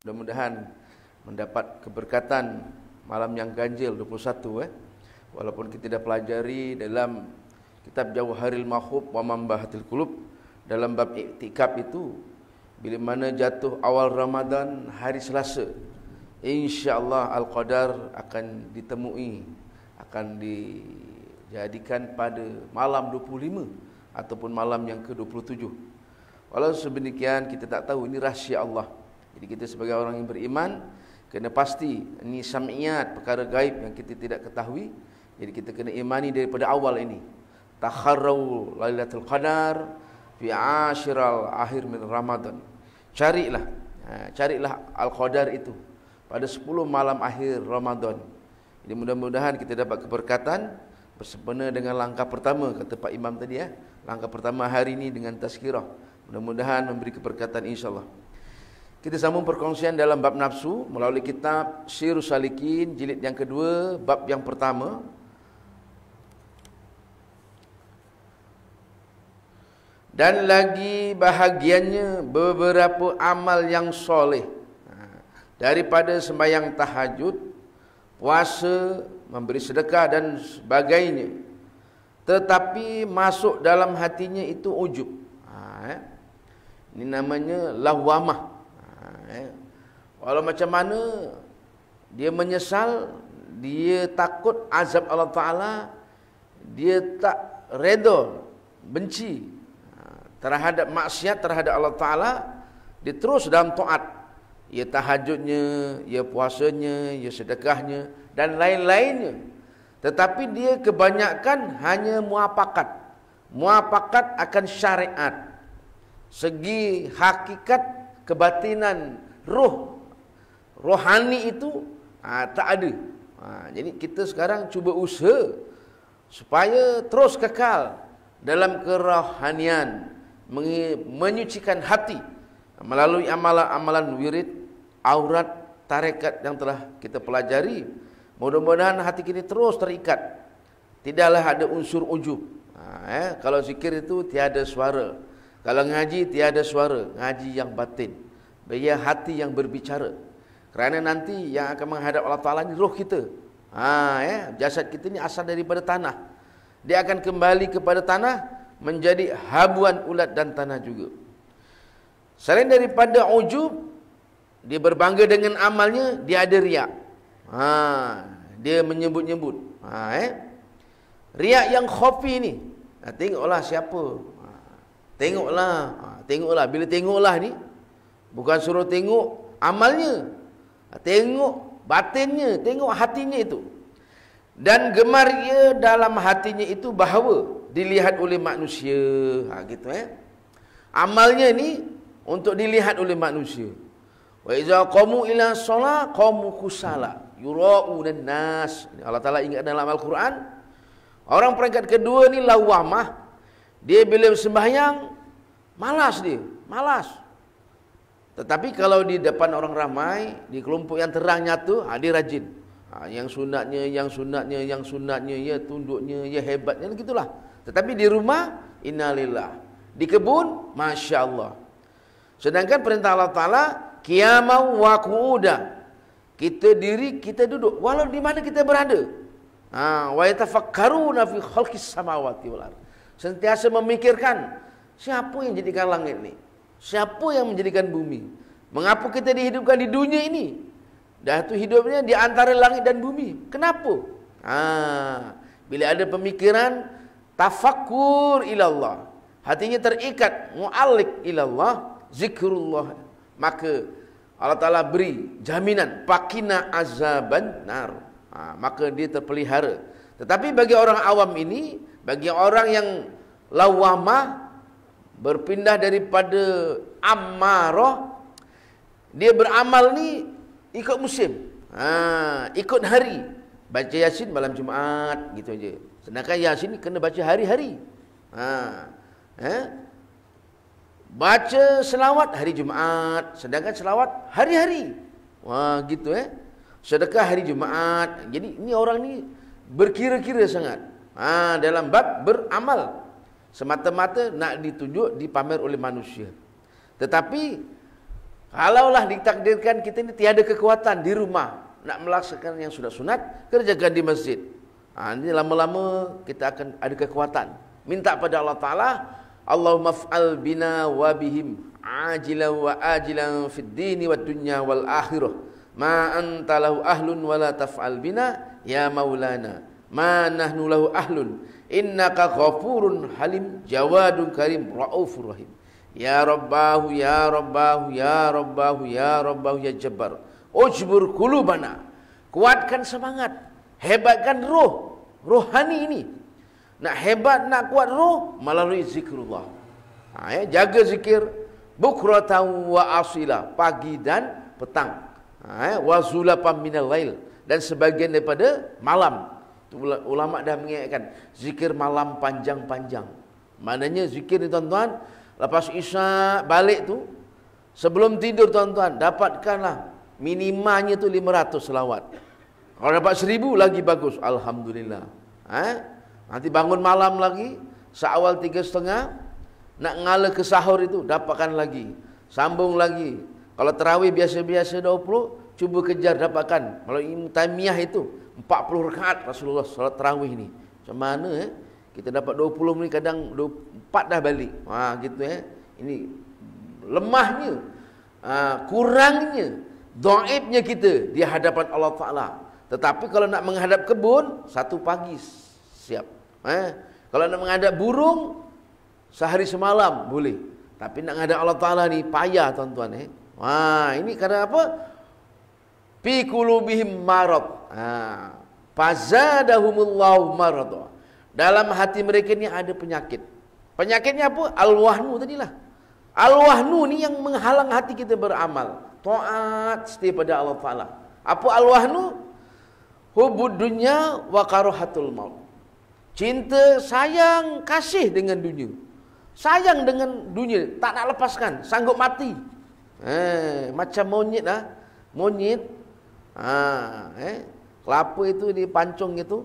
Mudah-mudahan mendapat keberkatan malam yang ganjil 21 eh. Walaupun kita tidak pelajari dalam kitab Jauh Haril Mahub wa Mambahatil Kulub dalam bab iktikaf itu bila mana jatuh awal Ramadan hari Selasa insya Allah al-qadar akan ditemui akan dijadikan pada malam 25 ataupun malam yang ke-27 walau sebenarnya kita tak tahu ini rahsia Allah jadi kita sebagai orang yang beriman kena pasti ni syamiat perkara gaib yang kita tidak ketahui. Jadi kita kena imani daripada awal ini. Takharrau Lailatul Qadar fi ashiral akhir min Ramadan. Carilah ha, carilah Al-Qadar itu pada 10 malam akhir Ramadan. Jadi mudah-mudahan kita dapat keberkatan bersempena dengan langkah pertama kata Pak Imam tadi ya. Langkah pertama hari ini dengan tazkirah. Mudah-mudahan memberi keberkatan insya-Allah. Kita sambung perkongsian dalam bab nafsu melalui kitab Syirus Salikin jilid yang kedua, bab yang pertama. Dan lagi bahagiannya beberapa amal yang soleh ha, daripada sembahyang tahajud, puasa, memberi sedekah dan sebagainya. Tetapi masuk dalam hatinya itu ujub. Ha, eh? Ini namanya lawamah. Eh, walau macam mana dia menyesal, dia takut azab Allah Ta'ala, dia tak redha, benci ha, terhadap maksiat terhadap Allah Ta'ala, dia terus dalam taat. Ia ya tahajudnya, ia ya puasanya, ia ya sedekahnya dan lain-lainnya. Tetapi dia kebanyakan hanya muapakat. Muapakat akan syariat. Segi hakikat kebatinan roh rohani itu ha, tak ada. Ha, jadi kita sekarang cuba usaha supaya terus kekal dalam kerohanian menyucikan hati melalui amalan-amalan wirid aurat tarekat yang telah kita pelajari mudah-mudahan hati kita terus terikat tidaklah ada unsur ujub ha, eh? kalau zikir itu tiada suara kalau ngaji tiada suara ngaji yang batin ia hati yang berbicara. Kerana nanti yang akan menghadap Allah Ta'ala ini roh kita. Ha, ya? Jasad kita ini asal daripada tanah. Dia akan kembali kepada tanah menjadi habuan ulat dan tanah juga. Selain daripada ujub, dia berbangga dengan amalnya, dia ada riak. Ha, dia menyebut-nyebut. Ha, eh? Riak yang khafi ni. Ha, tengoklah siapa. Ha, tengoklah. Ha, tengoklah. Bila tengoklah ni, Bukan suruh tengok amalnya. Tengok batinnya, tengok hatinya itu. Dan gemar ia dalam hatinya itu bahawa dilihat oleh manusia. Ha, gitu eh. Amalnya ini untuk dilihat oleh manusia. Wa iza qamu ila shalah qamu kusala dan nas. Allah Taala ingat dalam Al-Quran. Orang peringkat kedua ni lawamah. Dia bila sembahyang malas dia, malas. Tetapi kalau di depan orang ramai, di kelompok yang terang nyatu, ha, dia rajin. Ha, yang sunatnya, yang sunatnya, yang sunatnya, ya tunduknya, ya hebatnya, gitulah. Tetapi di rumah, innalillah. Di kebun, Masya Allah. Sedangkan perintah Allah Ta'ala, Qiyamah wa ku'udah. Kita diri, kita duduk. Walau di mana kita berada. Ha, wa yatafakkaruna fi khalqis samawati wal Sentiasa memikirkan siapa yang jadikan langit ni? Siapa yang menjadikan bumi? Mengapa kita dihidupkan di dunia ini? Dah tu hidupnya di antara langit dan bumi. Kenapa? Ha, bila ada pemikiran tafakkur ila Allah, hatinya terikat muallik ila Allah, zikrullah, maka Allah Taala beri jaminan pakina azaban nar. Ha, maka dia terpelihara. Tetapi bagi orang awam ini, bagi orang yang lawamah berpindah daripada ammarah dia beramal ni ikut musim ha, ikut hari baca yasin malam jumaat gitu aja sedangkan yasin ni kena baca hari-hari ha eh baca selawat hari jumaat sedangkan selawat hari-hari wah gitu eh sedekah hari jumaat jadi ini orang ni berkira-kira sangat ha dalam bab beramal Semata-mata nak ditunjuk, dipamer oleh manusia. Tetapi, kalaulah ditakdirkan kita ini tiada kekuatan di rumah. Nak melaksanakan yang sudah sunat, kerjakan di masjid. Ha, ini lama-lama kita akan ada kekuatan. Minta pada Allah Ta'ala, Allah maf'al bina wa bihim ajilan wa ajilan fid dini wa dunya wal akhirah. Ma antalahu ahlun wa taf'al bina ya maulana. Ma nahnu lahu ahlun innaka ghafurun halim jawadun karim raufur rahim ya rabbahu ya rabbahu ya rabbahu ya rabbahu ya jabbar ujbur kulubana kuatkan semangat hebatkan roh rohani ini nak hebat nak kuat roh melalui zikrullah ha, ya. jaga zikir bukratan wa asila pagi dan petang ha, ya. wa zulafan minal lail dan sebagian daripada malam Ulama dah mengingatkan zikir malam panjang-panjang. Maknanya zikir ni tuan-tuan, lepas Isya balik tu sebelum tidur tuan-tuan, dapatkanlah minimanya tu 500 selawat. Kalau dapat 1000 lagi bagus, alhamdulillah. Ha? Nanti bangun malam lagi seawal 3.30 nak ngala ke sahur itu dapatkan lagi. Sambung lagi. Kalau terawih biasa-biasa 20, cuba kejar dapatkan. Kalau timiah itu 40 rakaat Rasulullah salat tarawih ni. Macam mana eh? Kita dapat 20 ni kadang 4 dah balik. Ha gitu eh. Ini lemahnya ha, kurangnya Doibnya kita di hadapan Allah Ta'ala Tetapi kalau nak menghadap kebun Satu pagi siap eh? Kalau nak menghadap burung Sehari semalam boleh Tapi nak menghadap Allah Ta'ala ni Payah tuan-tuan eh? Wah, ha, Ini kerana apa? Pikulubihim marad Ha. Fazadahumullahu marada. Dalam hati mereka ini ada penyakit. Penyakitnya apa? Al-wahnu tadilah. Al-wahnu ni yang menghalang hati kita beramal. Taat setiap pada Allah Taala. Apa al-wahnu? Hubud dunya wa karahatul maut. Cinta sayang kasih dengan dunia. Sayang dengan dunia, tak nak lepaskan, sanggup mati. Eh, macam monyet lah. Monyet. Ha, eh, kelapa itu di pancung itu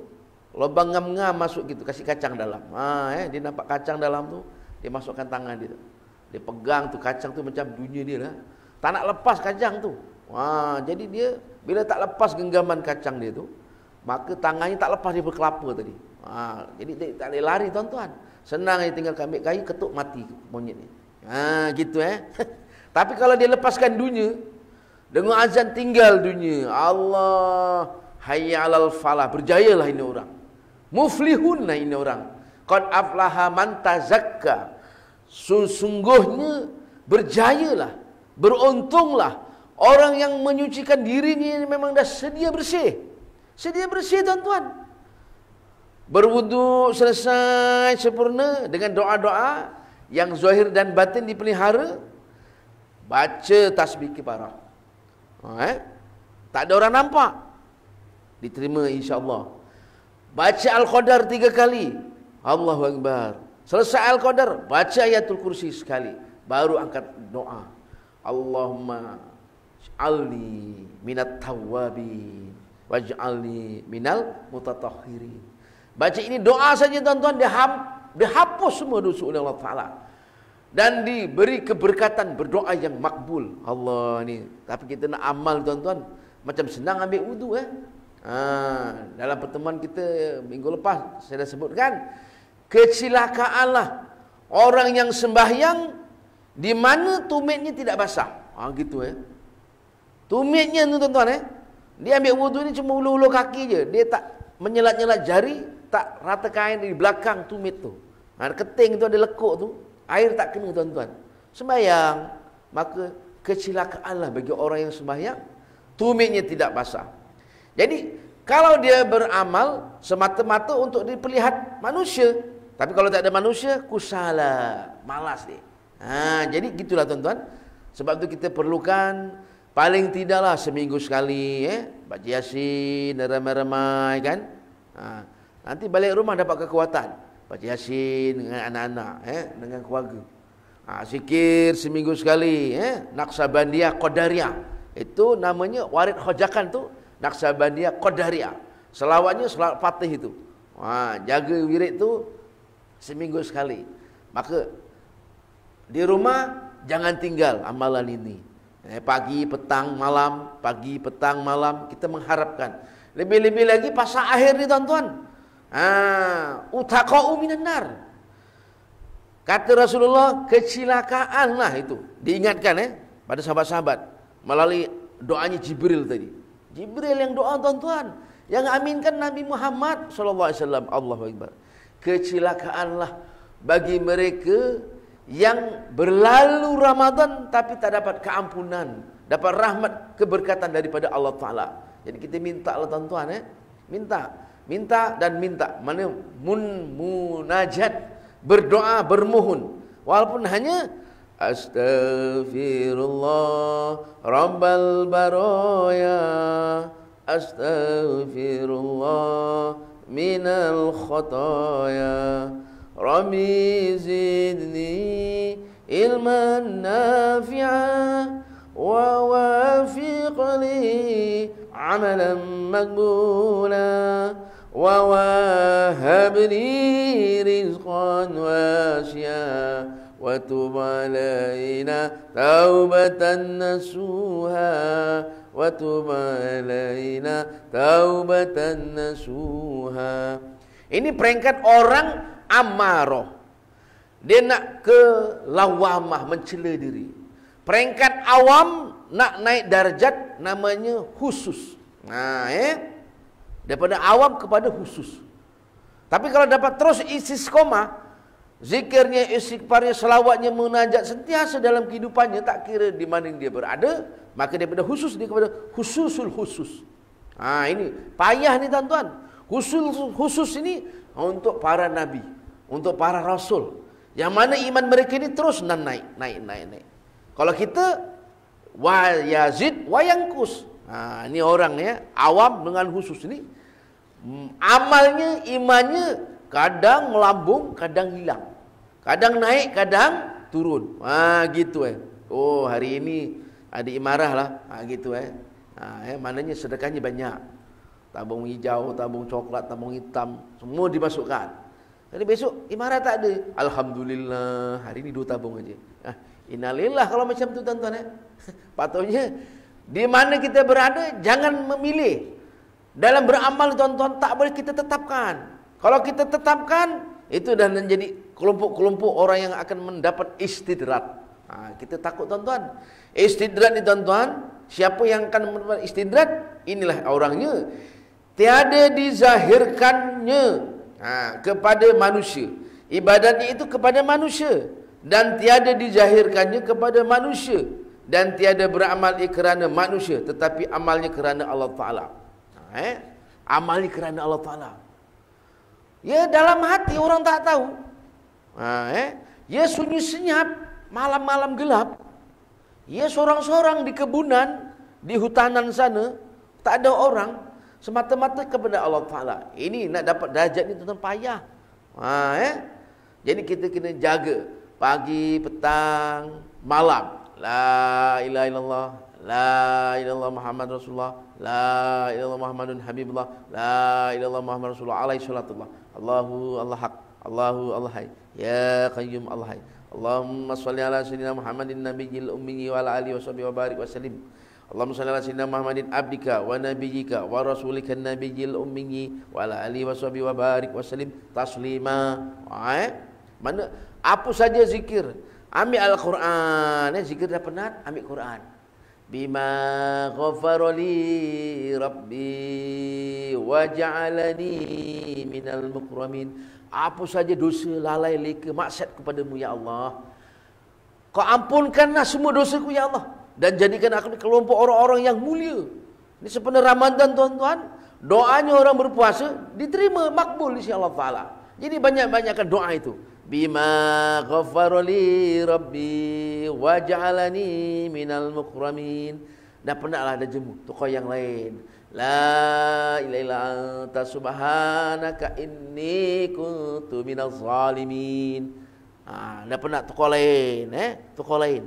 lubang ngam-ngam masuk gitu kasih kacang dalam ah eh dia nampak kacang dalam tu, dia masukkan tangan dia pegang tu kacang tu macam dunia dia lah tak nak lepas kacang tu. wah ha, jadi dia bila tak lepas genggaman kacang dia tu, maka tangannya tak lepas dia berkelapa tadi ah jadi dia tak boleh lari tuan-tuan senang dia tinggal ambil kayu ketuk mati monyet ni ah gitu eh tapi kalau dia lepaskan dunia dengan azan tinggal dunia Allah Hayya alal falah Berjayalah ini orang Muflihun lah ini orang Qad aflaha man tazakka Sungguhnya Berjayalah Beruntunglah Orang yang menyucikan dirinya Memang dah sedia bersih Sedia bersih tuan-tuan Berwudu selesai sempurna Dengan doa-doa Yang zahir dan batin dipelihara Baca tasbih kibarah ha, Eh? Tak ada orang nampak diterima insyaallah baca al-qadar tiga kali Allahu akbar selesai al-qadar baca ayatul kursi sekali baru angkat doa Allahumma ja'alni minat tawwabin waj'alni minal mutatahhirin baca ini doa saja tuan-tuan dia hapus semua dosa oleh Allah taala dan diberi keberkatan berdoa yang makbul Allah ni tapi kita nak amal tuan-tuan macam senang ambil wudu eh Ha, dalam pertemuan kita minggu lepas saya dah sebutkan kecilakaanlah orang yang sembahyang di mana tumitnya tidak basah. Ha gitu ya. Eh. Tumitnya tu tuan-tuan eh. Dia ambil wudu ni cuma ulu-ulu kaki je. Dia tak menyelat-nyelat jari, tak rata kain di belakang tumit tu. Ha, keting tu ada lekuk tu, air tak kena tuan-tuan. Sembahyang maka kecelakaanlah bagi orang yang sembahyang tumitnya tidak basah. Jadi kalau dia beramal semata-mata untuk dilihat manusia, tapi kalau tak ada manusia kusala, malas dia. Ha, jadi gitulah tuan-tuan. Sebab tu kita perlukan paling tidaklah seminggu sekali eh ya. baca yasin ramai-ramai kan. Ha, nanti balik rumah dapat kekuatan. Baca yasin dengan anak-anak eh dengan keluarga. Ha, zikir seminggu sekali eh naqsabandiyah qadariyah. Itu namanya warid khajakan tu Naksabandia Qadariyah. Selawatnya selawat Fatih itu. Wah, jaga wirid itu seminggu sekali. Maka di rumah jangan tinggal amalan ini. Eh, pagi, petang, malam, pagi, petang, malam kita mengharapkan. Lebih-lebih lagi pasal akhir ni tuan-tuan. Ah, utaqau minan Kata Rasulullah, kecelakaanlah itu. Diingatkan eh pada sahabat-sahabat melalui doanya Jibril tadi. Jibril yang doa tuan-tuan yang aminkan Nabi Muhammad SAW alaihi Allahu akbar. Kecelakaanlah bagi mereka yang berlalu Ramadan tapi tak dapat keampunan, dapat rahmat keberkatan daripada Allah taala. Jadi kita minta lah tuan-tuan eh. Minta, minta dan minta. Mana munajat berdoa bermohon walaupun hanya أستغفر الله رب البرايا أستغفر الله من الخطايا ربي زدني علما نافعا ووافق لي عملا مقبولا ووهب لي رزقا واسعا وتب علينا توبة نسوها وتب علينا توبة نسوها Ini peringkat orang amarah. Dia nak ke lawamah mencela diri. Peringkat awam nak naik darjat namanya khusus. Nah, ha, eh? Daripada awam kepada khusus. Tapi kalau dapat terus isi skoma, Zikirnya, istighfarnya, selawatnya, munajat sentiasa dalam kehidupannya. Tak kira di mana dia berada. Maka daripada khusus dia kepada khususul khusus. Ha, ini payah ni tuan-tuan. Khusus, khusus ini untuk para nabi. Untuk para rasul. Yang mana iman mereka ini terus nan naik. Naik, naik, naik. Kalau kita, wa yazid wa yangkus. Ha, ini orang ya, awam dengan khusus ini. Hmm, amalnya, imannya, kadang melambung kadang hilang kadang naik kadang turun ah gitu eh oh hari ini ada imarah lah ah gitu eh ah eh, mananya sedekahnya banyak tabung hijau tabung coklat tabung hitam semua dimasukkan jadi besok imarah tak ada alhamdulillah hari ini dua tabung aja ah innalillah kalau macam tu tuan-tuan eh patutnya di mana kita berada jangan memilih dalam beramal tuan-tuan tak boleh kita tetapkan kalau kita tetapkan, itu dan menjadi kelompok-kelompok orang yang akan mendapat istidrat. Nah, ha, kita takut tuan-tuan. Istidrat ni tuan-tuan, siapa yang akan mendapat istidrat? Inilah orangnya. Tiada dizahirkannya nah, ha, kepada manusia. ibadat itu kepada manusia. Dan tiada dizahirkannya kepada manusia. Dan tiada beramal kerana manusia. Tetapi amalnya kerana Allah Ta'ala. Nah, ha, eh? Amalnya kerana Allah Ta'ala. Ya dalam hati orang tak tahu. Nah, ha, eh. Ya sunyi senyap, malam-malam gelap. Ya seorang-seorang di kebunan, di hutanan sana, tak ada orang. Semata-mata kepada Allah Ta'ala. Ini nak dapat darjat ni tentang payah. Nah, ha, eh. Jadi kita kena jaga pagi, petang, malam. La ilaha illallah. La ilallah Muhammad Rasulullah La ilallah Muhammadun Habibullah La ilallah Muhammad Rasulullah Alayhi salatullah Allahu Allah Hak Allahu Allah Hay Ya Qayyum Allah Hay Allahumma salli ala sayyidina Muhammadin nabiyil ummi Wal Ali alihi wa sahbihi wa barik wa salim Allahumma salli ala sayyidina Muhammadin abdika wa nabiyika wa rasulika nabiyil ummi Wal Ali alihi wa sahbihi wa barik wa salim taslima ah, eh? mana apa saja zikir ambil al-Quran eh, zikir dah penat ambil Quran بما غفر لي ربي وجعلني من mukramin. apa saja dosa lalai leka maksiat kepadamu ya Allah kau ampunkanlah semua dosaku ya Allah dan jadikan aku kelompok orang-orang yang mulia ini sepenuh Ramadan tuan-tuan doanya orang berpuasa diterima makbul di sisi Allah taala jadi banyak-banyakkan doa itu بما غفر لي ربي وجعلني من المكرمين دا pernahlah ada jemu tokoh yang lain la ilaha illa anta subhanaka inni kuntu minaz zalimin ah dah pernah tokoh lain eh tokoh lain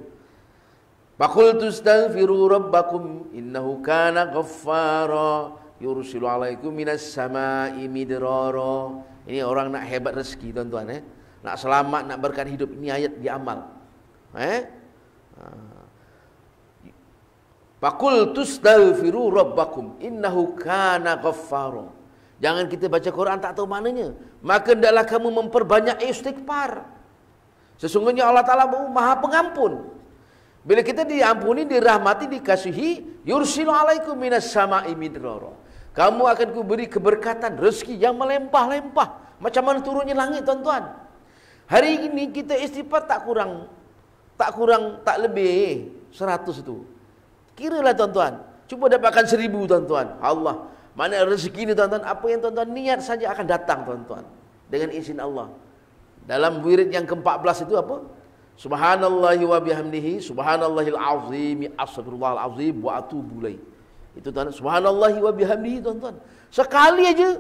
Bakultu astaghfiru rabbakum innahu kana ghaffara yursilu alaikum minas sama'i midrara. Ini orang nak hebat rezeki tuan-tuan eh. Nak selamat, nak berkat hidup ini ayat diamal. Eh? Fakul tustaghfiru rabbakum innahu kana ghaffara. Jangan kita baca Quran tak tahu maknanya. Maka hendaklah kamu memperbanyak istighfar. Sesungguhnya Allah Taala Maha Pengampun. Bila kita diampuni, dirahmati, dikasihi, yursilu alaikum minas sama'i midrara. Kamu akan kuberi keberkatan, rezeki yang melempah-lempah. Macam mana turunnya langit, tuan-tuan? Hari ini kita istighfar tak kurang Tak kurang, tak lebih Seratus itu Kira lah tuan-tuan Cuba dapatkan seribu tuan-tuan Allah Mana rezeki ini tuan-tuan Apa yang tuan-tuan niat saja akan datang tuan-tuan Dengan izin Allah Dalam wirid yang ke-14 itu apa? Subhanallah wa bihamdihi Subhanallahil azim Astagfirullah azim Wa atubu lay Itu tuan-tuan Subhanallahi wa bihamdihi tuan-tuan Sekali aja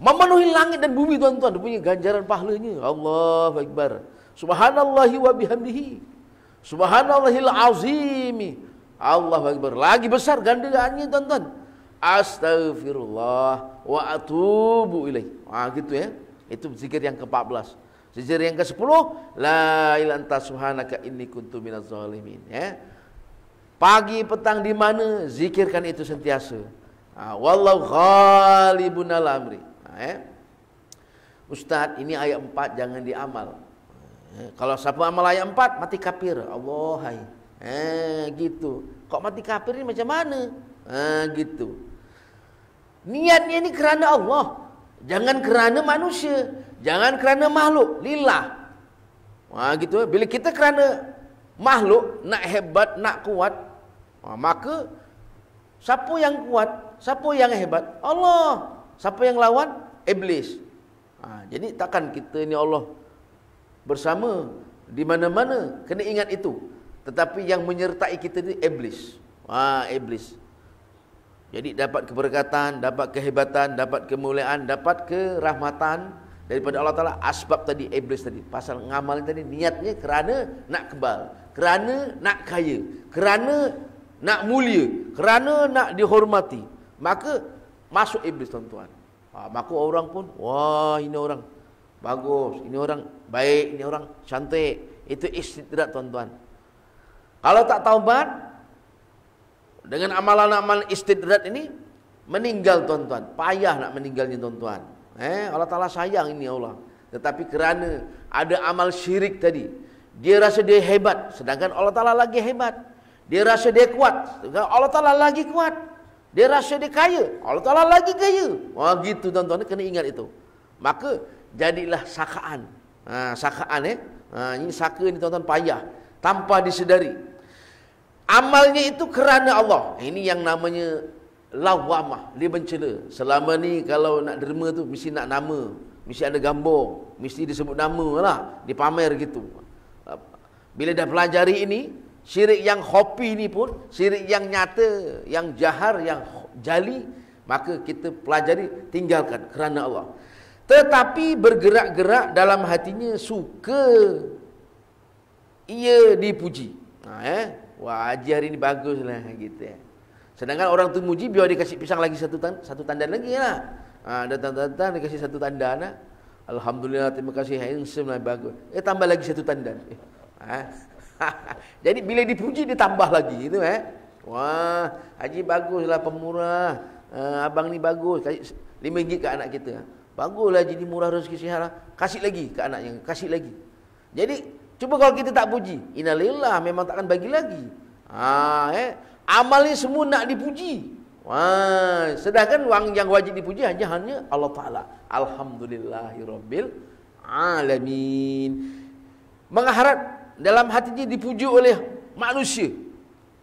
Memenuhi langit dan bumi tuan-tuan punya ganjaran pahalanya. Allah Akbar. Subhanallahi wa bihamdihi. Subhanallahil azimi. Allah Akbar. Lagi besar ganjarannya tuan-tuan. Astagfirullah wa atubu ilaih. Ah gitu ya. Itu zikir yang ke-14. Zikir yang ke-10, la ilaha anta subhanaka inni kuntu minaz zalimin, ya. Pagi petang di mana zikirkan itu sentiasa. Ah, wallahu ghalibun al amri. eh? Ustaz ini ayat empat jangan diamal eh? Kalau siapa amal ayat empat mati kapir Allah hai Eh gitu Kok mati kapir ini macam mana Eh gitu Niatnya ini kerana Allah Jangan kerana manusia Jangan kerana makhluk Lillah Wah gitu Bila kita kerana makhluk Nak hebat, nak kuat Wah, Maka Siapa yang kuat, siapa yang hebat Allah Siapa yang lawan? Iblis. Ha, jadi takkan kita ni Allah bersama di mana-mana. Kena ingat itu. Tetapi yang menyertai kita ni Iblis. Ha, Iblis. Jadi dapat keberkatan, dapat kehebatan, dapat kemuliaan, dapat kerahmatan daripada Allah Ta'ala asbab tadi, iblis tadi. Pasal ngamal tadi, niatnya kerana nak kebal. Kerana nak kaya. Kerana nak mulia. Kerana nak dihormati. Maka Masuk iblis tuan-tuan. Ha, ah, maka orang pun, wah ini orang bagus, ini orang baik, ini orang cantik. Itu istidrat tuan-tuan. Kalau tak taubat, dengan amalan-amalan istidrat ini, meninggal tuan-tuan. Payah nak meninggalnya tuan-tuan. Eh, Allah Ta'ala sayang ini ya Allah. Tetapi kerana ada amal syirik tadi, dia rasa dia hebat, sedangkan Allah Ta'ala lagi hebat. Dia rasa dia kuat, sedangkan Allah Ta'ala lagi kuat. Dia rasa dia kaya. Allah Ta'ala lagi kaya. Wah, oh, gitu tuan-tuan. Kena ingat itu. Maka, jadilah sakaan. Ha, sakaan eh. Ha, ini saka ni tuan-tuan payah. Tanpa disedari. Amalnya itu kerana Allah. Ini yang namanya lawamah. Dia mencela. Selama ni kalau nak derma tu, mesti nak nama. Mesti ada gambar. Mesti disebut nama lah. Dipamer gitu. Bila dah pelajari ini, syirik yang khopi ni pun syirik yang nyata yang jahar yang jali maka kita pelajari tinggalkan kerana Allah tetapi bergerak-gerak dalam hatinya suka ia dipuji ha, eh? wah haji hari ni bagus lah gitu eh? sedangkan orang tu muji biar dia kasih pisang lagi satu tanda, satu tanda lagi lah ha, ha tanda dia kasih satu tanda lah ha. Alhamdulillah terima kasih handsome lah bagus eh tambah lagi satu tanda eh, ha. Jadi bila dipuji ditambah lagi itu eh. Wah, Haji baguslah pemurah. Uh, abang ni bagus. Kasih 5 ringgit ke anak kita. Baguslah jadi murah rezeki sihara. Lah. Kasih lagi ke anak yang, kasih lagi. Jadi cuba kalau kita tak puji, innalillah memang takkan bagi lagi. Ha, eh. Amal ni semua nak dipuji. Wah, sedangkan wang yang wajib dipuji hanya hanya Allah Taala. Alhamdulillahirabbil alamin. Mengharap dalam hatinya dipuji oleh manusia.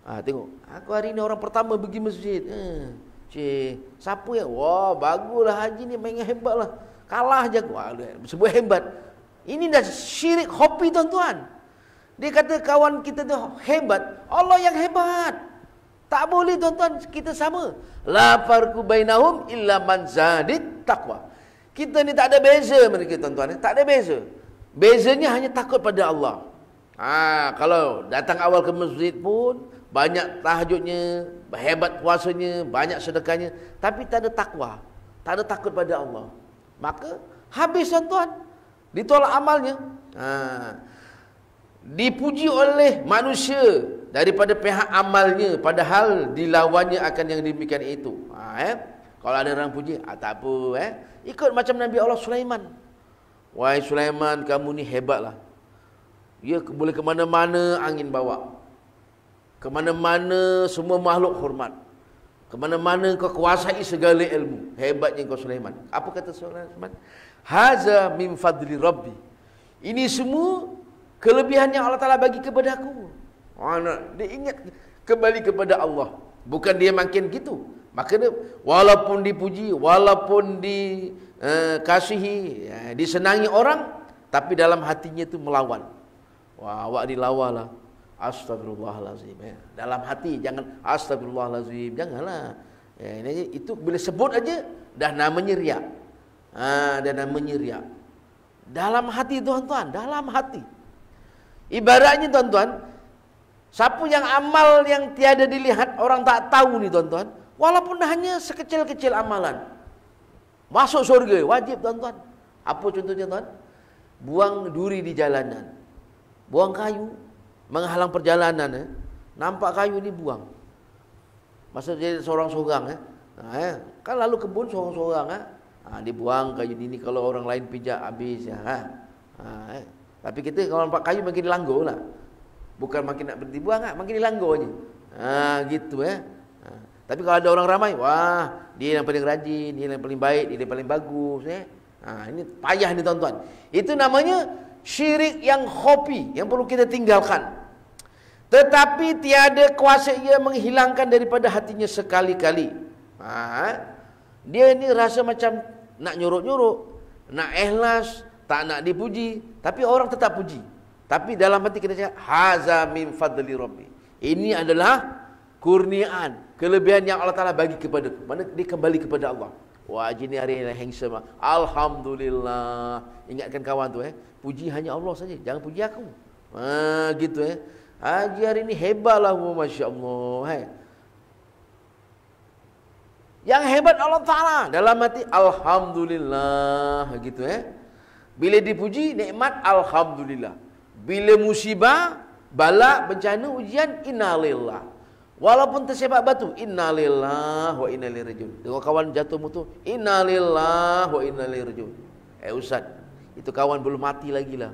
Ha, tengok, aku hari ini orang pertama pergi masjid. Hmm. Cik, siapa yang? Wah, baguslah haji ni main lah. Kalah je aku. Wah, sebut hebat. Ini dah syirik hobi tuan-tuan. Dia kata kawan kita tu hebat. Allah yang hebat. Tak boleh tuan-tuan kita sama. La farqu bainahum illa man zadit taqwa. Kita ni tak ada beza mereka tuan-tuan. Tak ada beza. Bezanya hanya takut pada Allah. Ha, kalau datang awal ke masjid pun banyak tahajudnya, hebat puasanya, banyak sedekahnya, tapi tak ada takwa, tak ada takut pada Allah. Maka habis tuan. Ditolak amalnya. Ha. Dipuji oleh manusia daripada pihak amalnya padahal dilawannya akan yang demikian itu. Ha, eh? Kalau ada orang puji, ah, tak apa. Eh? Ikut macam Nabi Allah Sulaiman. Wahai Sulaiman, kamu ni hebatlah. Ia boleh ke mana-mana angin bawa. Ke mana-mana semua makhluk hormat. Ke mana-mana kau kuasai segala ilmu. Hebatnya kau Sulaiman. Apa kata Sulaiman? Haza min fadli rabbi. Ini semua kelebihan yang Allah Ta'ala bagi kepada aku. Ah, dia ingat kembali kepada Allah. Bukan dia makin gitu. Maka dia, walaupun dipuji, walaupun dikasihi, eh, eh, disenangi orang. Tapi dalam hatinya itu melawan. Wah, awak dilawalah. Astagfirullahalazim. Ya. Dalam hati jangan astagfirullahalazim. Janganlah. Ya, ini aja. itu bila sebut aja dah namanya riak. Ha, dah namanya riak. Dalam hati tuan-tuan, dalam hati. Ibaratnya tuan-tuan, siapa yang amal yang tiada dilihat, orang tak tahu ni tuan-tuan. Walaupun hanya sekecil-kecil amalan. Masuk surga, wajib tuan-tuan. Apa contohnya tuan? Buang duri di jalanan. Buang kayu menghalang perjalanan eh. Nampak kayu ini buang. Masa dia seorang seorang eh. Nah, ha, eh. Kan lalu kebun seorang-seorang eh. Nah, ha, dibuang kayu ini kalau orang lain pijak habis ya. Nah, ha. eh. Tapi kita kalau nampak kayu makin dilanggar lah. Bukan makin nak dibuang eh. Ah, makin dilanggar aja. Nah, gitu eh. Nah. Tapi kalau ada orang ramai, wah dia yang paling rajin, dia yang paling baik, dia yang paling bagus eh. Nah, ini payah ni tuan-tuan. Itu namanya syirik yang khopi yang perlu kita tinggalkan tetapi tiada kuasa ia menghilangkan daripada hatinya sekali-kali ha? ha. dia ini rasa macam nak nyuruk-nyuruk nak ikhlas tak nak dipuji tapi orang tetap puji tapi dalam hati kita cakap haza min fadli rabbi ini adalah kurniaan kelebihan yang Allah Taala bagi kepada mana dia kembali kepada Allah Wah, jenis hari ini handsome. Alhamdulillah. Ingatkan kawan tu eh. Puji hanya Allah saja, jangan puji aku. Ha gitu eh. Haji hari ini hebatlah kamu masya-Allah. Hai. Yang hebat Allah Taala dalam hati alhamdulillah gitu eh. Bila dipuji nikmat alhamdulillah. Bila musibah, bala, bencana, ujian innalillah. Walaupun tersebab batu, innalillah wa inna ilaihi rajiun. Tengok kawan jatuh motor, innalillah wa inna ilaihi rajiun. Eh Ustaz, Itu kawan belum mati lagi lah.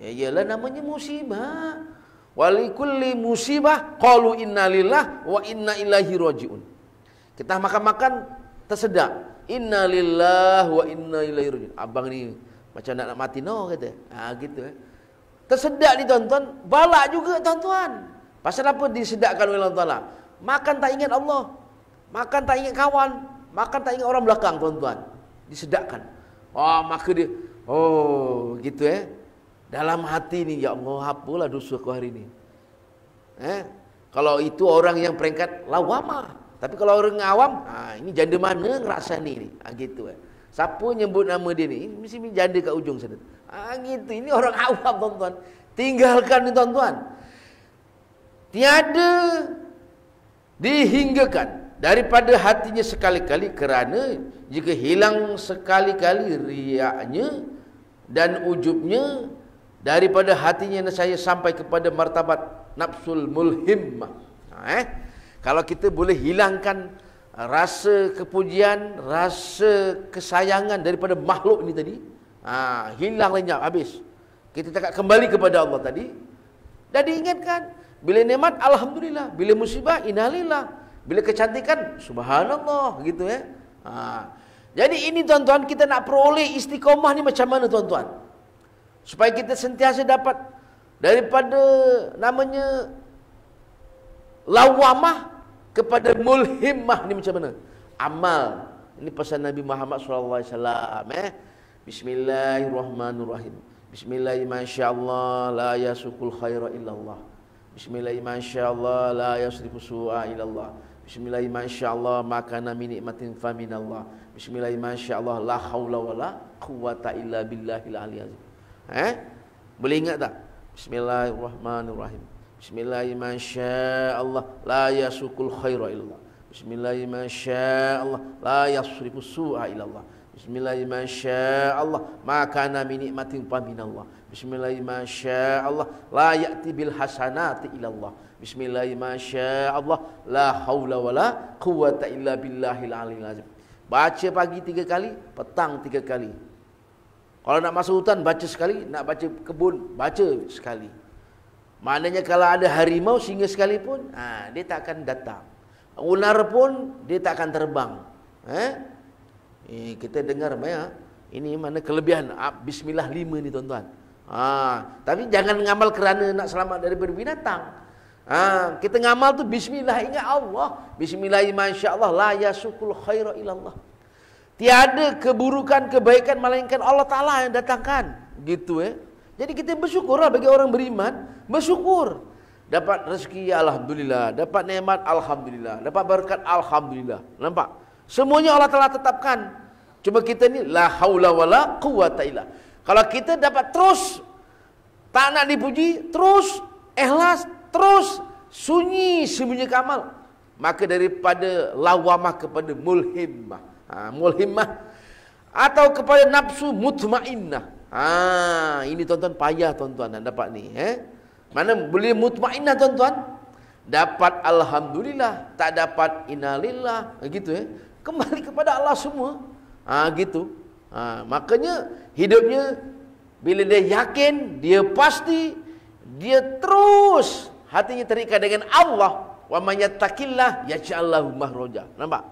Ya iyalah namanya musibah. Walikulli musibah qalu innalillah wa inna ilaihi rojiun Kita makan-makan tersedak. Innalillah wa inna ilaihi rojiun Abang ni macam nak, nak mati no kata. Ha gitu eh. Tersedak ni tuan-tuan, balak juga tuan-tuan. Pasal apa disedakkan oleh Allah Taala? Makan tak ingat Allah. Makan tak ingat kawan, makan tak ingat orang belakang tuan-tuan. Disedakkan. Wah, oh, maka dia Oh, gitu ya. Eh? Dalam hati ini, ya Allah, hapulah dosa aku hari ini. Eh? Kalau itu orang yang peringkat lawama. Tapi kalau orang awam, ah, ini janda mana ngerasa ini? ini? Ah, ha, gitu ya. Eh? Siapa nyebut nama dia ni? Mesti ini janda kat ujung sana. Ah, gitu. Ini orang awam, tuan-tuan. Tinggalkan ni, tuan-tuan. Tiada dihinggakan daripada hatinya sekali-kali kerana jika hilang sekali-kali riaknya, dan ujubnya daripada hatinya nescaya sampai kepada martabat nafsul mulhimmah ha, eh kalau kita boleh hilangkan rasa kepujian rasa kesayangan daripada makhluk ini tadi ha, hilang lenyap habis kita tak kembali kepada Allah tadi dan diingatkan bila nikmat alhamdulillah bila musibah innalillah bila kecantikan subhanallah gitu ya eh? ha. Jadi ini tuan-tuan kita nak peroleh istiqomah ni macam mana tuan-tuan? Supaya kita sentiasa dapat daripada namanya lawamah kepada mulhimah ni macam mana? Amal. Ini pesan Nabi Muhammad SAW. Eh? Bismillahirrahmanirrahim. Bismillahirrahmanirrahim. La yasukul khaira illallah. Bismillahirrahmanirrahim. La yasrifu su'a illallah. Bismillahirrahmanirrahim. Makana minikmatin faminallah. Bismillahirrahmanirrahim. Masya Allah. La quwata illa billahil aliyazim. Eh? Boleh ingat tak? Bismillahirrahmanirrahim. Bismillahirrahmanirrahim. La yasukul khaira illallah. Bismillahirrahmanirrahim. La yasrifu su'a illallah. Bismillahirrahmanirrahim. Maka nami nikmatin paminallah. Bismillahirrahmanirrahim. La ya'ti bil hasanati illallah. Bismillahirrahmanirrahim. La hawla wa la illa billahil aliyazim. Baca pagi tiga kali, petang tiga kali. Kalau nak masuk hutan, baca sekali. Nak baca kebun, baca sekali. Maknanya kalau ada harimau, singa sekalipun, ha, dia tak akan datang. Ular pun, dia tak akan terbang. Eh? Eh, kita dengar banyak. Ini mana kelebihan. Ah, bismillah lima ni tuan-tuan. Ha, tapi jangan ngamal kerana nak selamat daripada binatang. Ha, kita ngamal tu bismillah ingat Allah. Bismillah masya la yasukul khaira illallah. Tiada keburukan kebaikan melainkan Allah Taala yang datangkan. Gitu Eh. Jadi kita bersyukurlah bagi orang beriman, bersyukur dapat rezeki ya alhamdulillah, dapat nikmat alhamdulillah, dapat berkat alhamdulillah. Nampak? Semuanya Allah Taala tetapkan. Cuma kita ni la haula wala quwata illa. Kalau kita dapat terus tak nak dipuji, terus ikhlas, terus sunyi sembunyi kamal maka daripada lawamah kepada mulhimah ha, mulhimah atau kepada nafsu mutmainnah ha, ini tuan-tuan payah tuan-tuan dan dapat ni eh mana boleh mutmainnah tuan-tuan dapat alhamdulillah tak dapat innalillah ha, gitu eh? kembali kepada Allah semua ha, gitu ha, makanya hidupnya bila dia yakin dia pasti dia terus hatinya terikat dengan Allah wa man yattaqillah yaj'allahu mahroja nampak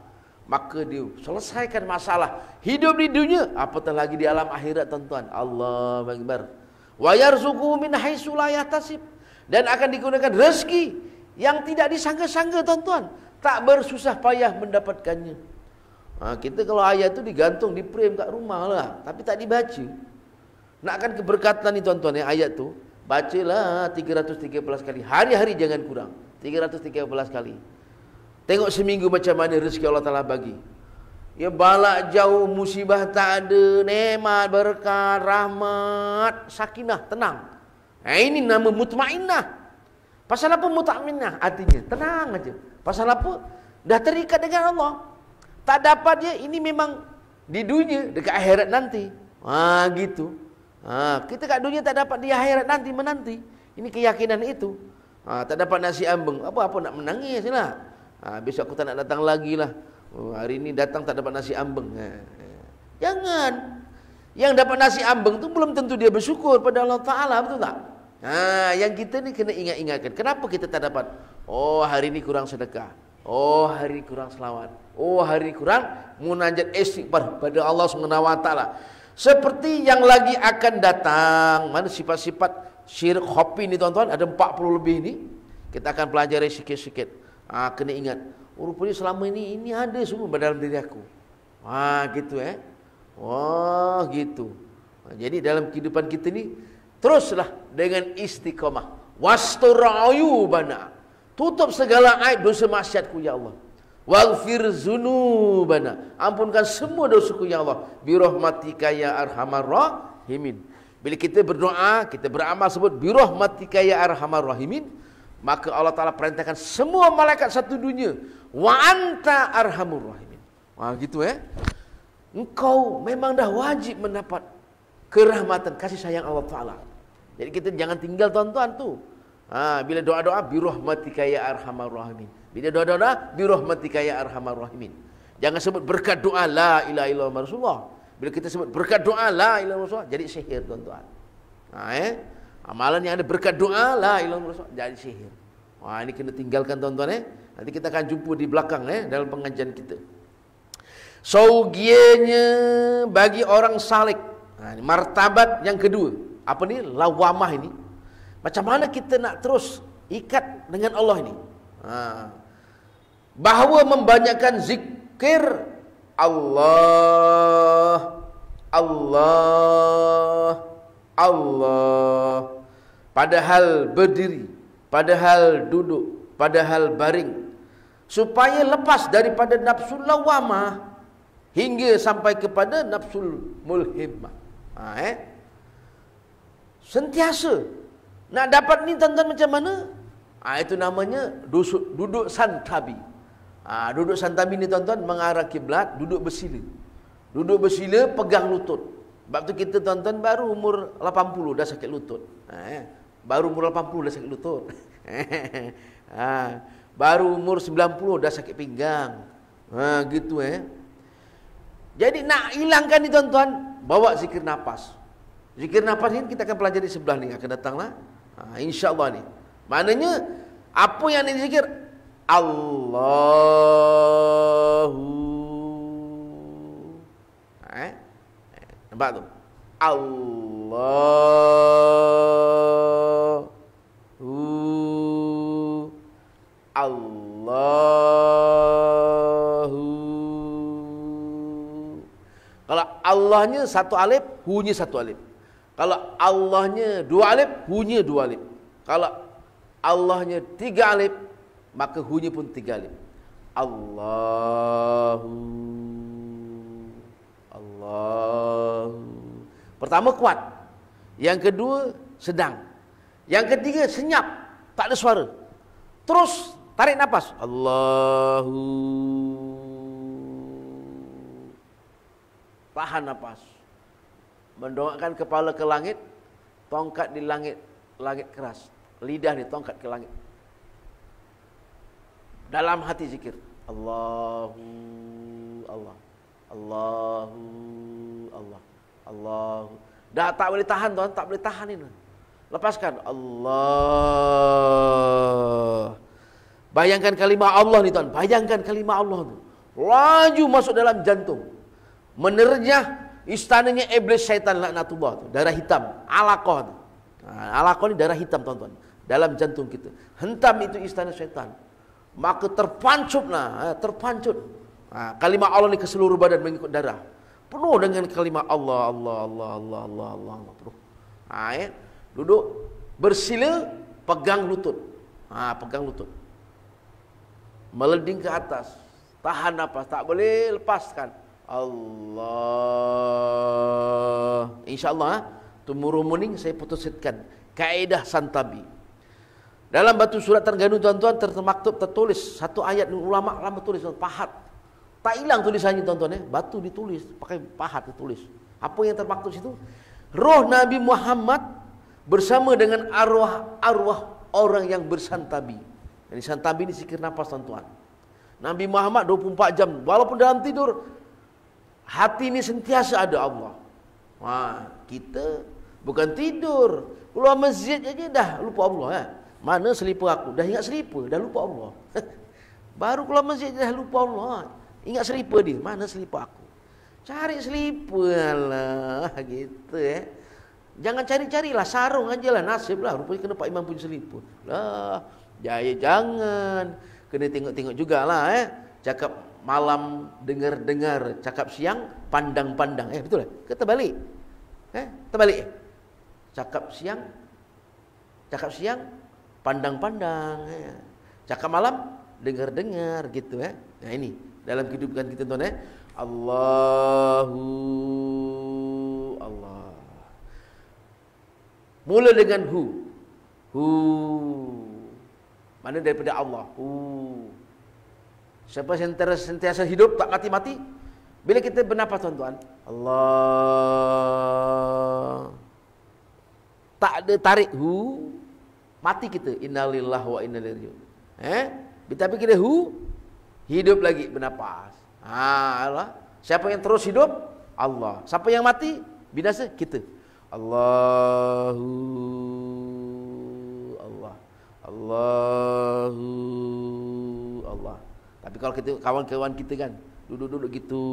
maka dia selesaikan masalah hidup di dunia apatah lagi di alam akhirat tuan-tuan Allahu akbar wa yarzuqu min haitsu la yahtasib dan akan digunakan rezeki yang tidak disangka-sangka tuan-tuan tak bersusah payah mendapatkannya ha, kita kalau ayat itu digantung di frame kat rumah lah tapi tak dibaca nak kan keberkatan ni tuan-tuan ya, ayat tu Bacalah 313 kali. Hari-hari jangan kurang. 313 kali. Tengok seminggu macam mana rezeki Allah Ta'ala bagi. Ya balak jauh, musibah tak ada. Nemat, berkah, rahmat, sakinah, tenang. eh ini nama mutmainah. Pasal apa mutmainah? Artinya tenang aja. Pasal apa? Dah terikat dengan Allah. Tak dapat dia, ini memang di dunia, dekat akhirat nanti. Ah ha, gitu. Ha, kita kat dunia tak dapat di akhirat nanti menanti. Ini keyakinan itu. Ha, tak dapat nasi ambeng. Apa apa nak menangis lah. Ha, besok aku tak nak datang lagi lah. Oh, hari ini datang tak dapat nasi ambeng. Ha, ha, jangan. Yang dapat nasi ambeng tu belum tentu dia bersyukur pada Allah Ta'ala. Betul tak? Ha, yang kita ni kena ingat-ingatkan. Kenapa kita tak dapat? Oh hari ini kurang sedekah. Oh hari ini kurang selawat. Oh hari ini kurang munajat istighfar pada Allah Subhanahu Wa Ta'ala. Seperti yang lagi akan datang. Mana sifat-sifat syirik khopi ni tuan-tuan? Ada 40 lebih ni. Kita akan pelajari sikit-sikit. Ha, kena ingat. Rupanya selama ini, ini ada semua dalam diri aku. Wah, ha, gitu eh. Wah, gitu. Ha, jadi dalam kehidupan kita ni, teruslah dengan istiqamah. Wastura'ayubana. Tutup segala aib dosa masyadku, Ya Allah. Waghfir zunubana. Ampunkan semua dosaku ya Allah. Bi rahmatika ya arhamar rahimin. Bila kita berdoa, kita beramal sebut bi rahmatika ya arhamar rahimin, maka Allah Taala perintahkan semua malaikat satu dunia, wa anta arhamur rahimin. Wah, ha, gitu eh. Engkau memang dah wajib mendapat kerahmatan kasih sayang Allah Taala. Jadi kita jangan tinggal tuan-tuan tu. Ha, bila doa-doa bi rahmatika ya arhamar rahimin. Bila doa doa dirahmati kaya arhamar rahimin. Jangan sebut berkat doa la ilaha illallah rasulullah. Bila kita sebut berkat doa la ilaha illallah rasulullah jadi sihir tuan-tuan. Ha, eh? Amalan ha, yang ada berkat doa la ilaha rasulullah jadi sihir. Wah ha, ini kena tinggalkan tuan-tuan eh. Nanti kita akan jumpa di belakang eh dalam pengajian kita. Saugiannya so, bagi orang salik. Ha, martabat yang kedua. Apa ni? Lawamah ini. Macam mana kita nak terus ikat dengan Allah ini? Ha bahawa membanyakkan zikir Allah Allah Allah padahal berdiri padahal duduk padahal baring supaya lepas daripada nafsu lawama hingga sampai kepada nafsu mulhimah ha, eh? sentiasa nak dapat ni tuan-tuan macam mana ha, itu namanya duduk, duduk santabi Aa, ha, duduk santami ni tuan-tuan mengarah kiblat, duduk bersila. Duduk bersila pegang lutut. Sebab tu kita tuan-tuan baru umur 80 dah sakit lutut. Ha, eh? Baru umur 80 dah sakit lutut. ha, baru umur 90 dah sakit pinggang. Ha, gitu eh. Jadi nak hilangkan ni tuan-tuan, bawa zikir nafas. Zikir nafas ni kita akan pelajari sebelah ni akan datanglah. Ha, InsyaAllah ni. Maknanya, apa yang ni zikir, Allahu. Eh? eh? Nampak tu? Allahu. Allahu. Kalau Allahnya satu alif, hunya satu alif. Kalau Allahnya dua alif, hunya dua alif. Kalau Allahnya tiga alif, maka hunya pun tiga alif. Allahu Allahu. Pertama kuat. Yang kedua sedang. Yang ketiga senyap, tak ada suara. Terus tarik nafas. Allahu. Tahan nafas. Mendongakkan kepala ke langit, tongkat di langit, langit keras. Lidah ditongkat ke langit dalam hati zikir. Allahu Allah. Allahu Allah. Allahu. Dah tak boleh tahan tuan, tak boleh tahan ini. Lepaskan. Allah. Bayangkan kalimah Allah ni tuan. Bayangkan kalimah Allah tu. Laju masuk dalam jantung. Menerjah istananya iblis syaitan laknatullah tu. Darah hitam. Alakoh tu. Ha, Alakoh ni darah hitam tuan-tuan. Dalam jantung kita. Hentam itu istana syaitan maka terpancutlah eh, terpancut ha, Kalimah Allah ni ke seluruh badan mengikut darah penuh dengan kalimah Allah Allah Allah Allah Allah Allah penuh ha, ya? duduk bersila pegang lutut ha, pegang lutut melending ke atas tahan apa? tak boleh lepaskan Allah insyaallah ha? tomorrow saya putuskan kaedah santabi dalam batu surat terganu tuan-tuan tertermaktub tertulis satu ayat ulama lama tulis dengan pahat. Tak hilang tulisannya tuan-tuan ya. Batu ditulis pakai pahat ditulis. Apa yang termaktub situ? Roh Nabi Muhammad bersama dengan arwah-arwah orang yang bersantabi. Jadi santabi ini sikir nafas tuan-tuan. Nabi Muhammad 24 jam walaupun dalam tidur hati ini sentiasa ada Allah. Wah, ha, kita bukan tidur. Keluar masjid aja dah lupa Allah ya. Mana selipar aku? Dah ingat selipar, dah lupa Allah. Baru keluar masjid dah lupa Allah. Ingat selipar dia, mana selipar aku? Cari lah, gitu eh. Jangan cari cari lah. sarung aja lah nasiblah rupanya kena Pak Imam pun selipar. Lah, jaya jangan. Kena tengok-tengok lah? eh. Cakap malam dengar-dengar, cakap siang pandang-pandang. Eh betul lah. Eh? Kita balik. Eh, terbalik. Cakap siang cakap siang pandang-pandang, ya. cakap malam, dengar-dengar gitu ya. Nah ini dalam kehidupan kita tuan ya. Allahu Allah. Mula dengan hu. Hu. Mana daripada Allah. Hu. Siapa sentiasa, sentiasa hidup tak mati-mati? Bila kita bernafas tuan-tuan, Allah tak ada tarik hu mati kita innalillah wa inna ilaihi rajiun eh tetapi kita hu hidup lagi bernapas. ha Allah siapa yang terus hidup Allah siapa yang mati binasa kita Allahu Allah Allahu Allah tapi kalau kita kawan-kawan kita kan duduk-duduk gitu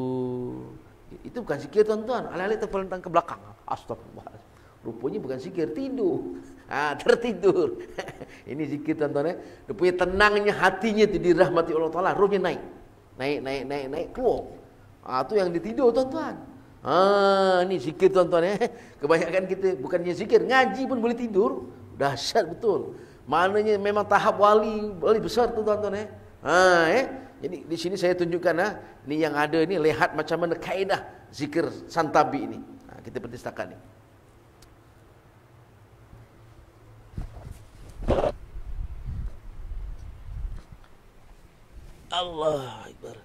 itu bukan sikir tuan-tuan alah-alah terpelentang ke belakang astagfirullah rupanya bukan sikir tidur Ah tertidur. ini zikir tuan-tuan eh. Dia punya tenangnya hatinya itu dirahmati Allah Ta'ala. Ruhnya naik. Naik, naik, naik, naik. Keluar. Ha, ah, itu yang ditidur tuan-tuan. Ha, ini zikir tuan-tuan eh. Kebanyakan kita bukannya zikir. Ngaji pun boleh tidur. Dahsyat betul. Maknanya memang tahap wali. Wali besar tuan-tuan eh. Ha, eh. Jadi di sini saya tunjukkan ha. Ini yang ada ni lihat macam mana kaedah zikir santabi ini. Ha, kita petis ni. Allah Akbar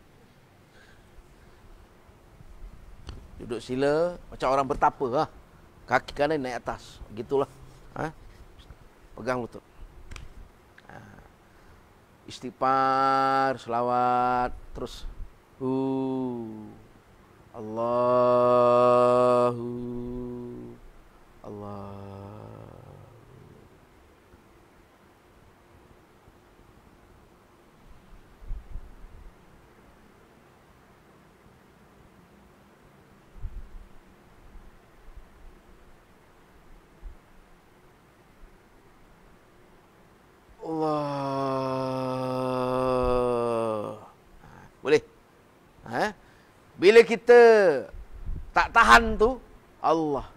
Duduk sila Macam orang bertapa lah Kaki kanan naik atas Gitulah ha? Pegang lutut ha. Istighfar Selawat Terus Hu Allahu Allah Bila kita tak tahan tu, Allah.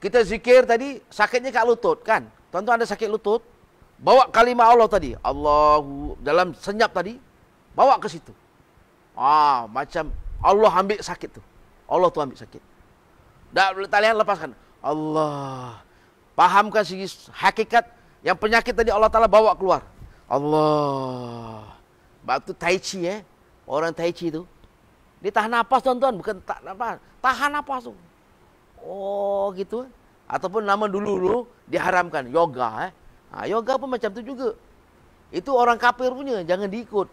Kita zikir tadi, sakitnya kat lutut kan? Tentu anda sakit lutut. Bawa kalimah Allah tadi. Allahu dalam senyap tadi. Bawa ke situ. Ah, macam Allah ambil sakit tu. Allah tu ambil sakit. Dah talian lepaskan. Allah. Fahamkan segi hakikat yang penyakit tadi Allah Ta'ala bawa keluar. Allah. Sebab tu Tai Chi eh. Orang Tai Chi tu. Dia tahan nafas tuan-tuan, bukan tak nafas. Tahan nafas tu. Oh, gitu. Eh. Ataupun nama dulu-dulu diharamkan. Yoga. Eh. Ha, yoga pun macam tu juga. Itu orang kafir punya, jangan diikut.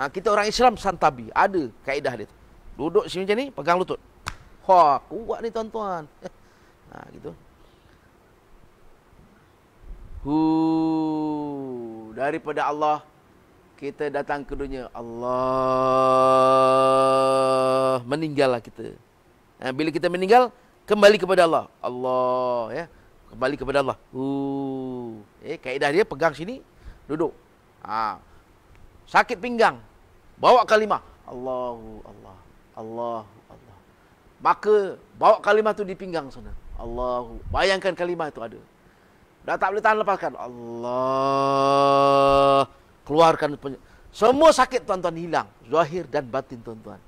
Ha, kita orang Islam santabi, ada kaedah dia tu. Duduk sini macam ni, pegang lutut. Ha, kuat ni tuan-tuan. Ha, gitu. Hu daripada Allah kita datang ke dunia Allah meninggallah kita ya, bila kita meninggal kembali kepada Allah Allah ya kembali kepada Allah uh eh kaedah dia pegang sini duduk ha sakit pinggang bawa kalimah Allahu Allah Allahu Allah maka bawa kalimah tu di pinggang sana Allahu bayangkan kalimah itu ada dah tak boleh tahan lepaskan Allah keluarkan semua sakit tuan-tuan hilang zahir dan batin tuan-tuan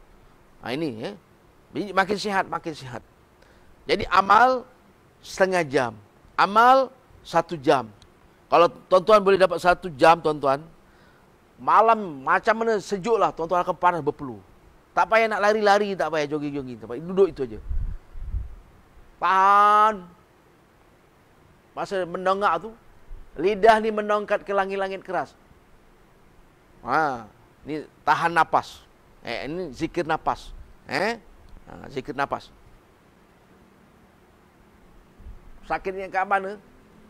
ha, ini eh. makin sihat makin sihat jadi amal setengah jam amal satu jam kalau tuan-tuan boleh dapat satu jam tuan-tuan malam macam mana sejuklah tuan-tuan akan panas berpeluh tak payah nak lari-lari tak payah jogging-jogging tak payah duduk itu aja Pan, masa mendongak tu lidah ni menongkat ke langit-langit keras Nah, ini tahan napas. Eh, ini zikir napas. Eh, nah, zikir napas. Sakitnya ke mana?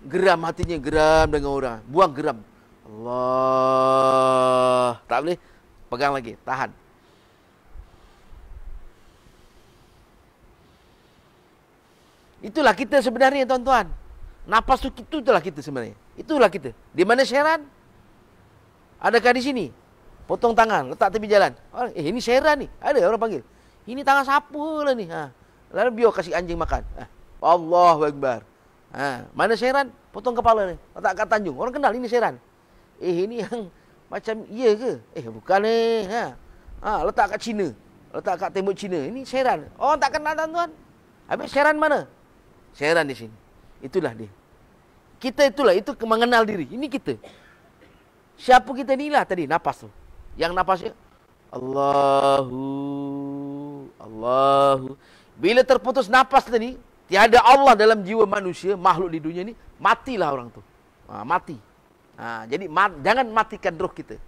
Geram hatinya, geram dengan orang. Buang geram. Allah. Tak boleh. Pegang lagi, tahan. Itulah kita sebenarnya tuan-tuan. napas itu itulah kita sebenarnya. Itulah kita. Di mana syairan? Adakah di sini? Potong tangan, letak tepi jalan. Ah, eh ini syairan ni. Ada orang panggil. Ini tangan siapa lah ni? Ha. Lalu biar kasih anjing makan. Ha. Ah. Allah Akbar. Ha. Mana seran? Potong kepala ni. Letak kat tanjung. Orang kenal ini seran. Eh ini yang macam iya ke? Eh bukan ni. Eh. Ha. ha. Letak kat Cina. Letak kat tembok Cina. Ini seran. Orang tak kenal tuan-tuan. Habis syairan mana? Seran di sini. Itulah dia. Kita itulah. Itu mengenal diri. Ini kita. Siapa kita ni lah tadi nafas tu. Yang nafasnya Allahu Allahu. Bila terputus nafas tadi, tiada Allah dalam jiwa manusia, makhluk di dunia ni, matilah orang tu. Ha, mati. Ha, jadi ma- jangan matikan roh kita.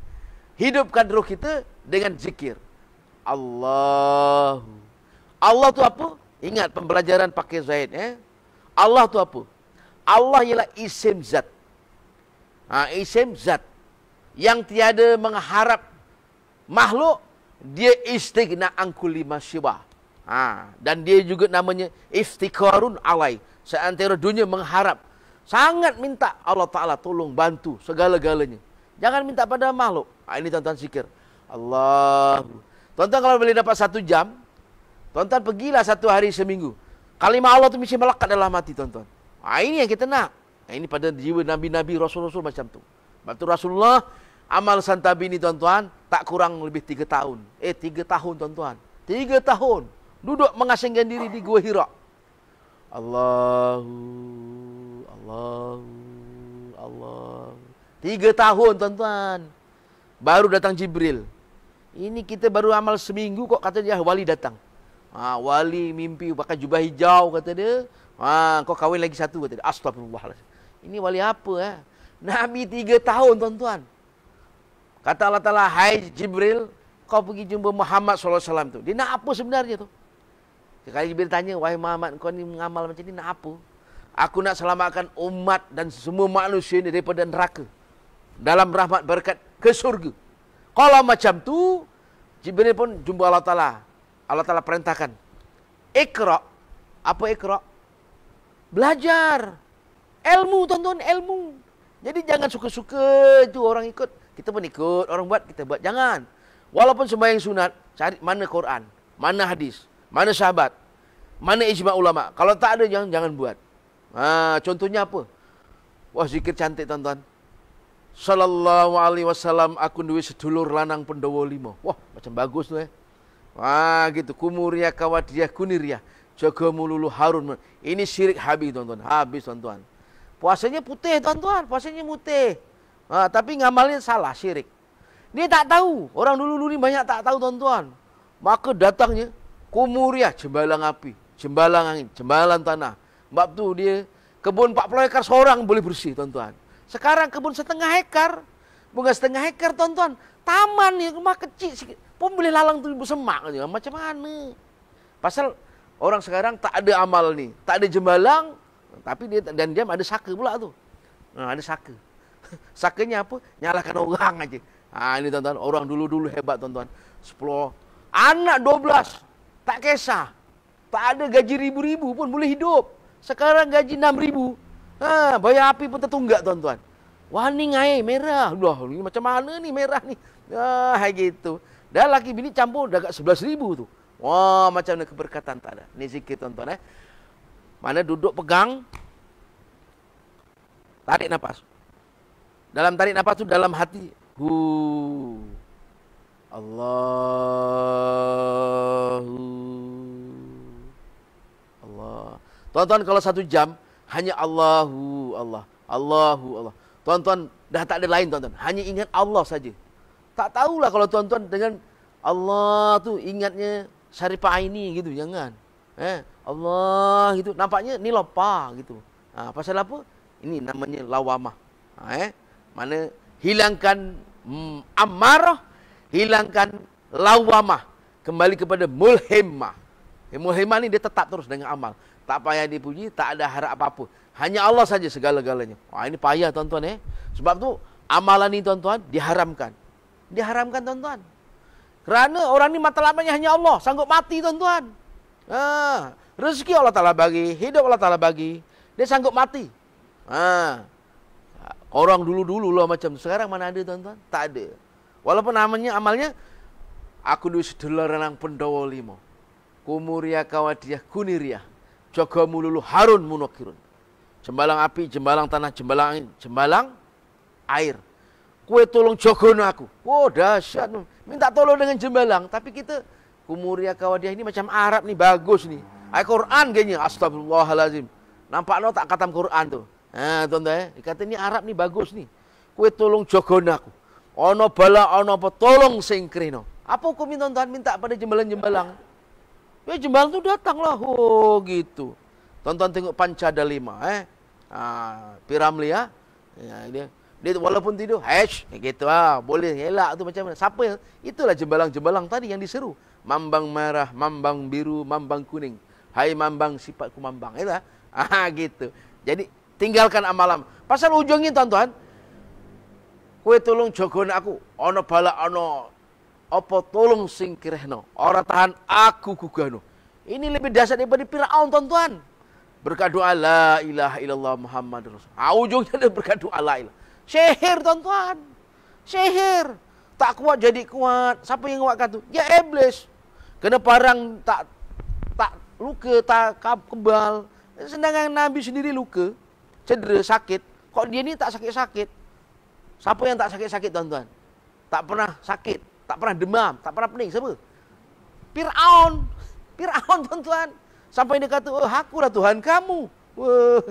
Hidupkan roh kita dengan zikir. Allahu. Allah tu apa? Ingat pembelajaran pakai Zaid eh. Allah tu apa? Allah ialah isim zat. Ha, isim zat yang tiada mengharap makhluk dia istighna angku lima siwa ha. dan dia juga namanya iftikarun alai seantero dunia mengharap sangat minta Allah Ta'ala tolong bantu segala-galanya jangan minta pada makhluk ha, ini tuan-tuan sikir Allah tuan-tuan kalau boleh dapat satu jam tuan-tuan pergilah satu hari seminggu kalimah Allah itu mesti melekat dalam hati tuan-tuan ha, ini yang kita nak ha, ini pada jiwa Nabi-Nabi Rasul-Rasul macam tu Bantu Rasulullah Amal Santabi ini tuan-tuan tak kurang lebih tiga tahun. Eh tiga tahun tuan-tuan. tiga tahun duduk mengasingkan diri di Gua Hira. Allahu Allahu Allah. Tiga tahun tuan-tuan. Baru datang Jibril. Ini kita baru amal seminggu kok kata dia ah, wali datang. Ha, wali mimpi pakai jubah hijau kata dia. Ha, kau kawin lagi satu kata dia. Astagfirullahaladzim. Ini wali apa eh? Nabi tiga tahun tuan-tuan. Kata Allah Ta'ala, Hai Jibril, kau pergi jumpa Muhammad SAW tu. Dia nak apa sebenarnya tu? Kali Jibril tanya, Wahai Muhammad, kau ni mengamal macam ni, nak apa? Aku nak selamatkan umat dan semua manusia ini daripada neraka. Dalam rahmat berkat ke surga. Kalau macam tu, Jibril pun jumpa Allah Ta'ala. Allah Ta'ala perintahkan. Ikhra. Apa ikhra? Belajar. Ilmu, tuan-tuan, ilmu. Jadi jangan suka-suka tu orang ikut kita pun ikut orang buat kita buat jangan walaupun sembahyang sunat cari mana Quran mana hadis mana sahabat mana ijma ulama kalau tak ada jangan jangan buat nah, ha, contohnya apa wah zikir cantik tuan-tuan Sallallahu alaihi wasallam aku duwe sedulur lanang pendowo limo. Wah, macam bagus tu eh. Wah, ha, gitu. Kumuria kawadia kuniria. Jaga mululu harun. Ini syirik habis tuan-tuan. Habis tuan-tuan. Puasanya putih tuan-tuan. Puasanya putih. Nah, tapi ngamalnya salah, syirik. Dia tak tahu. Orang dulu-dulu ini banyak tak tahu tuan-tuan. Maka datangnya kumuriah, jembalang api, jembalang angin, jembalan tanah. Mbak tuh dia kebun 40 hektar seorang boleh bersih tuan-tuan. Sekarang kebun setengah hektar, bunga setengah hektar tuan-tuan. Taman ya rumah kecil, pembeli lalang tuh ibu semak ya. macam mana? Pasal orang sekarang tak ada amal nih, tak ada jembalang, tapi dia dan dia ada saka pula tuh. Nah, ada saka. sakanya apa? Nyalahkan orang aja. Ha, ini tuan-tuan, orang dulu-dulu hebat tuan-tuan. Sepuluh. Anak dua belas. Tak kisah. Tak ada gaji ribu-ribu pun boleh hidup. Sekarang gaji enam ribu. Ha, bayar api pun tertunggak tuan-tuan. Warning air merah. Wah, ini macam mana ni merah ni? Ah, ha, gitu. Dah laki bini campur dah kat sebelas ribu tu. Wah, macam mana keberkatan tak ada. Ni zikir tuan-tuan eh. Mana duduk pegang. Tarik nafas. Dalam tarik nafas itu dalam hati. Hu. Allahu. Allah. Tuan-tuan kalau satu jam hanya Allahu Allah. Allahu Allah. Tuan-tuan dah tak ada lain tuan-tuan. Hanya ingat Allah saja. Tak tahulah kalau tuan-tuan dengan Allah tu ingatnya syarifah ini gitu. Jangan. Eh, Allah gitu. Nampaknya ni lopah gitu. Ha, pasal apa? Ini namanya lawamah. Ha, eh? mana hilangkan mm, amarah hilangkan lawamah kembali kepada mulhimah yang eh, mulhimah ni dia tetap terus dengan amal tak payah dipuji tak ada harap apa-apa hanya Allah saja segala-galanya wah ini payah tuan-tuan eh sebab tu amalan ni tuan-tuan diharamkan diharamkan tuan-tuan kerana orang ni mata matlamatnya hanya Allah sanggup mati tuan-tuan ha rezeki Allah Taala bagi hidup Allah Taala bagi dia sanggup mati ha Orang dulu-dulu lah macam tu. Sekarang mana ada tuan-tuan? Tak ada. Walaupun namanya, amalnya, aku duis sedelar renang pendawa limo. Kumuria kawadiyah kuniria. Jaga mululu harun munokirun. Jembalang api, jembalang tanah, jembalang angin, jembalang air. Kue tolong jaga aku. Wah oh, dahsyat. Minta tolong dengan jembalang. Tapi kita, kumuria kawadiyah ini macam Arab ni, bagus ni. Al-Quran gini, Astagfirullahalazim. Nampak no tak katam Quran tu. Ha, tuan-tuan, eh. dia kata ni Arab ni bagus ni. Kue tolong jogon aku. Ana bala ana apa tolong sing kreno. Apa hukum ni tuan-tuan minta pada jembalan-jembalang? Ya jembalan tu datang lah, Oh gitu. Tuan-tuan tengok panca ada lima eh. Ha, Piramli ya. ya. dia. Dia walaupun tidur, hash, ya, gitu ah, boleh elak tu macam mana. Siapa yang, itulah jembalang-jembalang tadi yang diseru. Mambang merah, mambang biru, mambang kuning. Hai mambang, sifatku mambang. Itulah, ah, ha, gitu. Jadi, tinggalkan amalan. Pasal ujungin tuan-tuan, kue tolong jogon aku, ono bala ono, apa tolong no, ora tahan aku kugano. Ini lebih dasar daripada Fir'aun tuan-tuan. Berkat doa la ilaha illallah Muhammad Rasul. Ah, ujungnya dia berkat doa la ilah. Sihir tuan-tuan. Sihir. Tak kuat jadi kuat. Siapa yang kuatkan tu? Ya iblis. Kena parang tak tak luka, tak kebal. Sedangkan Nabi sendiri luka cedera, sakit. Kok dia ni tak sakit-sakit? Siapa yang tak sakit-sakit tuan-tuan? Tak pernah sakit, tak pernah demam, tak pernah pening, siapa? Fir'aun. Fir'aun tuan-tuan. Sampai dia kata, oh, aku Tuhan kamu. Wah.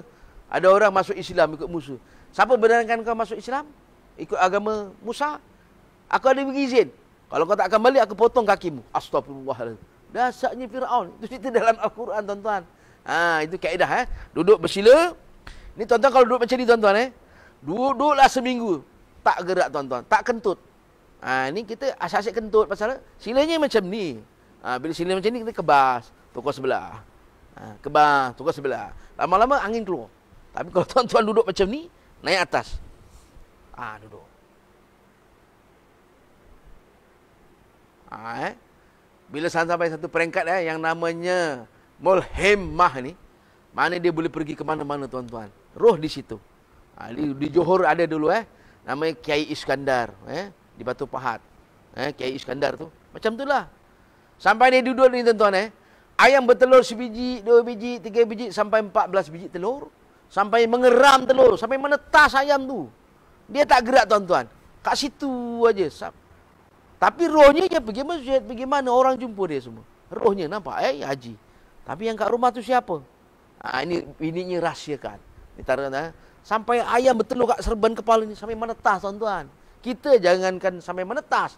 Ada orang masuk Islam ikut musuh. Siapa benarkan kau masuk Islam? Ikut agama Musa? Aku ada bagi izin. Kalau kau tak akan balik, aku potong kakimu. Astagfirullahaladzim. Dasarnya Fir'aun. Itu cerita dalam Al-Quran, tuan-tuan. Ha, itu kaedah. Eh? Duduk bersila, Ni tuan-tuan kalau duduk macam ni tuan-tuan eh. Duduklah seminggu. Tak gerak tuan-tuan. Tak kentut. Ha, ni kita asyik-asyik kentut pasal silanya macam ni. Ha, bila silanya macam ni kita kebas. Tukar sebelah. Ha, kebas. Tukar sebelah. Lama-lama angin keluar. Tapi kalau tuan-tuan duduk macam ni. Naik atas. Ah ha, duduk. Ha, eh. Bila sampai satu peringkat eh, yang namanya Mulhemmah ni. Mana dia boleh pergi ke mana-mana tuan-tuan roh di situ. Ha, di, di Johor ada dulu eh namanya Kiai Iskandar eh di Batu Pahat. Eh Kiai Iskandar tu macam itulah. Sampai ni duduk ni tuan-tuan eh ayam bertelur sebiji, dua biji, tiga biji sampai empat belas biji telur sampai mengeram telur sampai menetas ayam tu. Dia tak gerak tuan-tuan. Kat situ aja. Sab. Tapi rohnya dia pergi masjid, pergi mana orang jumpa dia semua. Rohnya nampak eh haji. Tapi yang kat rumah tu siapa? Ha, ini ini rahsiakan. Tara, nah. Eh. Sampai ayam bertelur kat serban kepala ni sampai menetas tuan-tuan. Kita jangankan sampai menetas.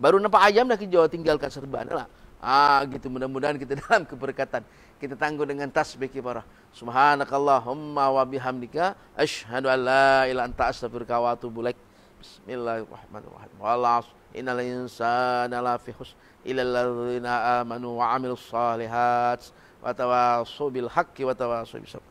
Baru nampak ayam dah kejauh tinggalkan serban. Lah. Ah gitu mudah-mudahan kita dalam keberkatan. Kita tangguh dengan tasbih kibarah. Subhanakallahumma wa bihamdika asyhadu an la ilaha anta astaghfiruka wa atubu ilaik. Bismillahirrahmanirrahim. wallahu 'asr. Innal insana lafi khusr illa alladziina aamanu wa 'amilus shalihaat wa tawaashaw bil haqqi wa tawaashaw bis sabr.